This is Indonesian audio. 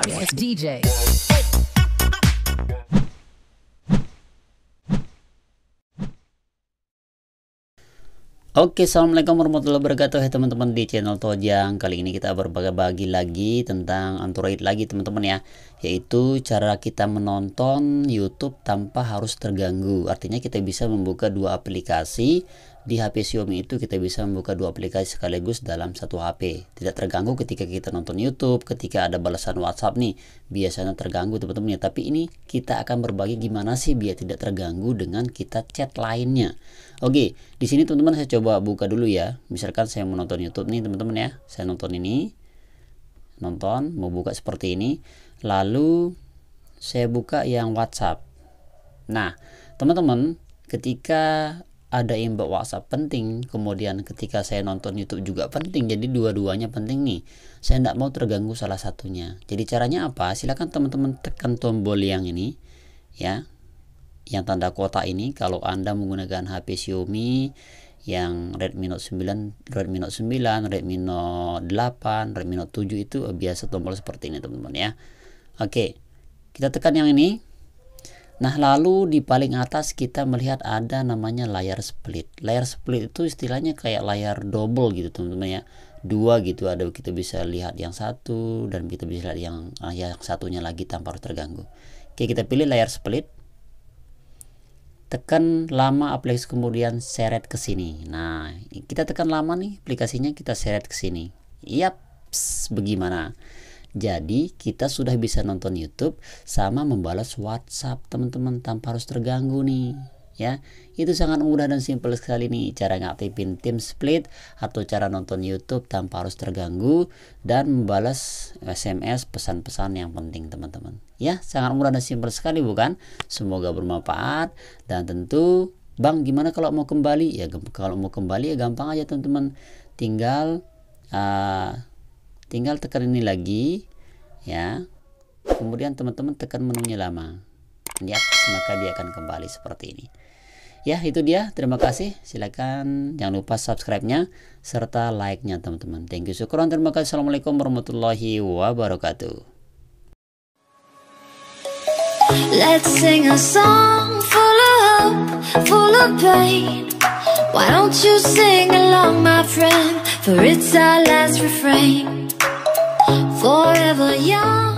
DJ. Oke, assalamualaikum warahmatullahi wabarakatuh. Hai teman-teman di channel Tojang. Kali ini kita berbagi lagi tentang Android lagi teman-teman ya, yaitu cara kita menonton YouTube tanpa harus terganggu. Artinya kita bisa membuka dua aplikasi di HP Xiaomi itu kita bisa membuka dua aplikasi sekaligus dalam satu HP. Tidak terganggu ketika kita nonton YouTube, ketika ada balasan WhatsApp nih, biasanya terganggu teman-teman ya. Tapi ini kita akan berbagi gimana sih biar tidak terganggu dengan kita chat lainnya. Oke, di sini teman-teman saya coba buka dulu ya. Misalkan saya mau nonton YouTube nih teman-teman ya. Saya nonton ini. Nonton, mau buka seperti ini. Lalu saya buka yang WhatsApp. Nah, teman-teman, ketika ada inbox WhatsApp penting, kemudian ketika saya nonton YouTube juga penting, jadi dua-duanya penting nih. Saya tidak mau terganggu salah satunya. Jadi caranya apa? Silakan teman-teman tekan tombol yang ini, ya, yang tanda kotak ini. Kalau anda menggunakan HP Xiaomi yang Redmi Note 9, Redmi Note 9, Redmi Note 8, Redmi Note 7 itu eh, biasa tombol seperti ini teman-teman ya. Oke, kita tekan yang ini. Nah, lalu di paling atas kita melihat ada namanya layar split. Layar split itu istilahnya kayak layar double gitu, teman-teman ya. Dua gitu ada kita bisa lihat yang satu dan kita bisa lihat yang ah, yang satunya lagi tanpa harus terganggu. Oke, kita pilih layar split. Tekan lama aplikasi kemudian seret ke sini. Nah, kita tekan lama nih aplikasinya kita seret ke sini. Yap, bagaimana? Jadi kita sudah bisa nonton YouTube sama membalas WhatsApp teman-teman tanpa harus terganggu nih. Ya, itu sangat mudah dan simpel sekali nih cara ngaktifin tim split atau cara nonton YouTube tanpa harus terganggu dan membalas SMS pesan-pesan yang penting teman-teman. Ya, sangat mudah dan simpel sekali bukan? Semoga bermanfaat dan tentu Bang, gimana kalau mau kembali? Ya, kalau mau kembali ya gampang aja teman-teman. Tinggal uh, tinggal tekan ini lagi ya kemudian teman-teman tekan menunya lama ya maka dia akan kembali seperti ini ya itu dia terima kasih silakan jangan lupa subscribe-nya serta like-nya teman-teman thank you syukur terima kasih assalamualaikum warahmatullahi wabarakatuh Let's sing a song full of hope, full of pain Why don't you sing along my friend, for it's our last refrain forever young.